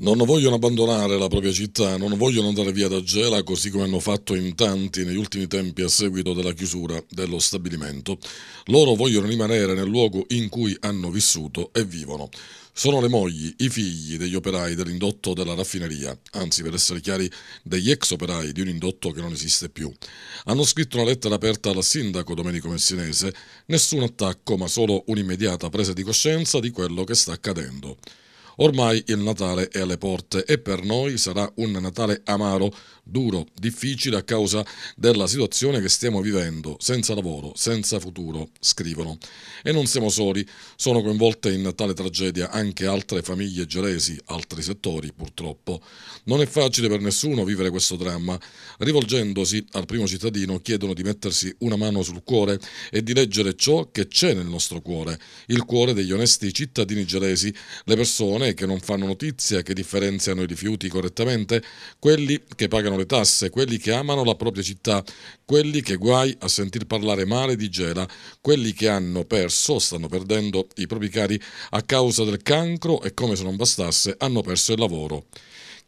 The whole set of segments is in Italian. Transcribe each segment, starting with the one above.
Non vogliono abbandonare la propria città, non vogliono andare via da Gela così come hanno fatto in tanti negli ultimi tempi a seguito della chiusura dello stabilimento. Loro vogliono rimanere nel luogo in cui hanno vissuto e vivono. Sono le mogli, i figli degli operai dell'indotto della raffineria, anzi per essere chiari degli ex operai di un indotto che non esiste più. Hanno scritto una lettera aperta al sindaco Domenico Messinese, nessun attacco ma solo un'immediata presa di coscienza di quello che sta accadendo. Ormai il Natale è alle porte e per noi sarà un Natale amaro, duro, difficile a causa della situazione che stiamo vivendo, senza lavoro, senza futuro, scrivono. E non siamo soli, sono coinvolte in tale tragedia anche altre famiglie gelesi, altri settori purtroppo. Non è facile per nessuno vivere questo dramma. Rivolgendosi al primo cittadino chiedono di mettersi una mano sul cuore e di leggere ciò che c'è nel nostro cuore, il cuore degli onesti cittadini gelesi, le persone enorme che non fanno notizia, che differenziano i rifiuti correttamente, quelli che pagano le tasse, quelli che amano la propria città, quelli che guai a sentir parlare male di Gela, quelli che hanno perso stanno perdendo i propri cari a causa del cancro e come se non bastasse hanno perso il lavoro.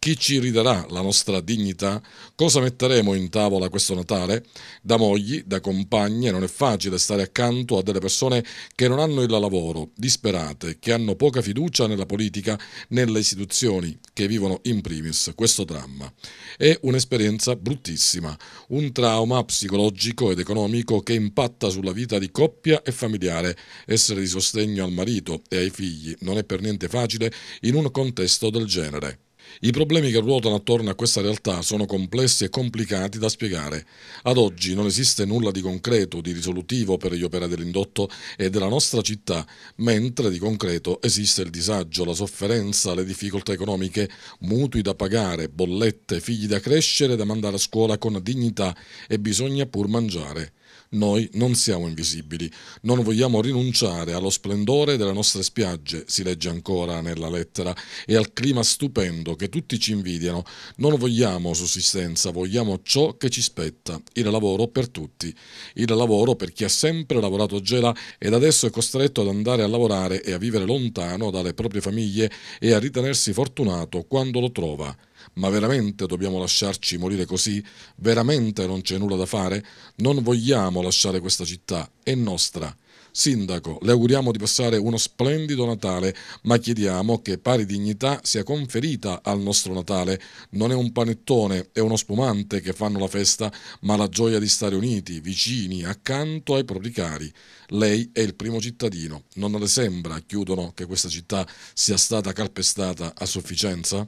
Chi ci ridarà la nostra dignità? Cosa metteremo in tavola questo Natale? Da mogli, da compagne, non è facile stare accanto a delle persone che non hanno il lavoro, disperate, che hanno poca fiducia nella politica, nelle istituzioni, che vivono in primis questo dramma. È un'esperienza bruttissima, un trauma psicologico ed economico che impatta sulla vita di coppia e familiare. Essere di sostegno al marito e ai figli non è per niente facile in un contesto del genere. I problemi che ruotano attorno a questa realtà sono complessi e complicati da spiegare. Ad oggi non esiste nulla di concreto, di risolutivo per gli operai dell'indotto e della nostra città, mentre di concreto esiste il disagio, la sofferenza, le difficoltà economiche, mutui da pagare, bollette, figli da crescere, da mandare a scuola con dignità e bisogna pur mangiare. Noi non siamo invisibili, non vogliamo rinunciare allo splendore delle nostre spiagge, si legge ancora nella lettera, e al clima stupendo che tutti ci invidiano. Non vogliamo sussistenza, vogliamo ciò che ci spetta, il lavoro per tutti, il lavoro per chi ha sempre lavorato gela ed adesso è costretto ad andare a lavorare e a vivere lontano dalle proprie famiglie e a ritenersi fortunato quando lo trova. Ma veramente dobbiamo lasciarci morire così? Veramente non c'è nulla da fare? Non vogliamo lasciare questa città, è nostra. Sindaco, le auguriamo di passare uno splendido Natale, ma chiediamo che pari dignità sia conferita al nostro Natale. Non è un panettone e uno spumante che fanno la festa, ma la gioia di stare uniti, vicini, accanto ai propri cari. Lei è il primo cittadino. Non le sembra, chiudono, che questa città sia stata calpestata a sufficienza?